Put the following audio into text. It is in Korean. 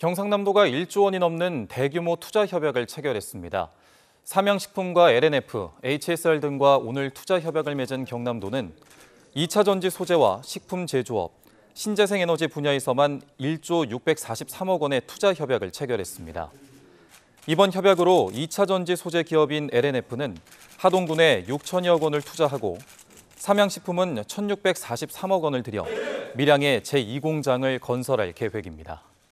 경상남도가 1조 원이 넘는 대규모 투자 협약을 체결했습니다. 삼양식품과 LNF, HSR 등과 오늘 투자 협약을 맺은 경남도는 2차 전지 소재와 식품 제조업, 신재생 에너지 분야에서만 1조 643억 원의 투자 협약을 체결했습니다. 이번 협약으로 2차 전지 소재 기업인 LNF는 하동군에 6천여 원을 투자하고 삼양식품은 1,643억 원을 들여 밀양의 제2공장을 건설할 계획입니다.